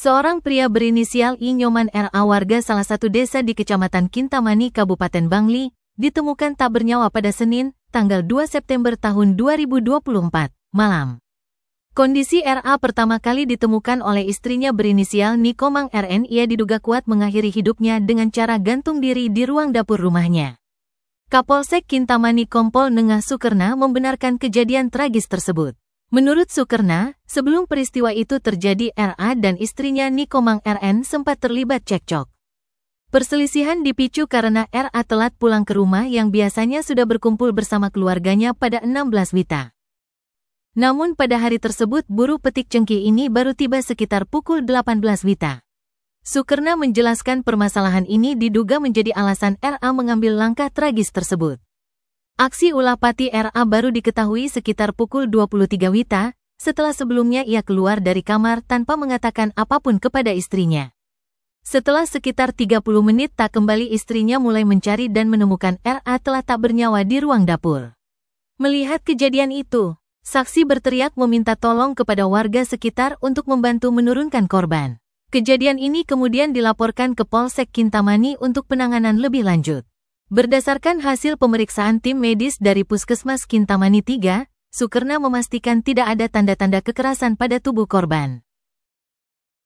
Seorang pria berinisial Inyoman RA warga salah satu desa di Kecamatan Kintamani, Kabupaten Bangli, ditemukan tak bernyawa pada Senin, tanggal 2 September tahun 2024, malam. Kondisi RA pertama kali ditemukan oleh istrinya berinisial Nikomang RN ia diduga kuat mengakhiri hidupnya dengan cara gantung diri di ruang dapur rumahnya. Kapolsek Kintamani Kompol Nengah Sukerna membenarkan kejadian tragis tersebut. Menurut Sukerna, sebelum peristiwa itu terjadi RA dan istrinya Nikomang RN sempat terlibat cekcok. Perselisihan dipicu karena RA telat pulang ke rumah yang biasanya sudah berkumpul bersama keluarganya pada 16 Wita. Namun pada hari tersebut buru petik cengki ini baru tiba sekitar pukul 18 Wita. Sukerna menjelaskan permasalahan ini diduga menjadi alasan RA mengambil langkah tragis tersebut. Aksi ulah pati RA baru diketahui sekitar pukul 23 Wita, setelah sebelumnya ia keluar dari kamar tanpa mengatakan apapun kepada istrinya. Setelah sekitar 30 menit tak kembali istrinya mulai mencari dan menemukan RA telah tak bernyawa di ruang dapur. Melihat kejadian itu, saksi berteriak meminta tolong kepada warga sekitar untuk membantu menurunkan korban. Kejadian ini kemudian dilaporkan ke Polsek Kintamani untuk penanganan lebih lanjut. Berdasarkan hasil pemeriksaan tim medis dari Puskesmas Kintamani 3, Sukerna memastikan tidak ada tanda-tanda kekerasan pada tubuh korban.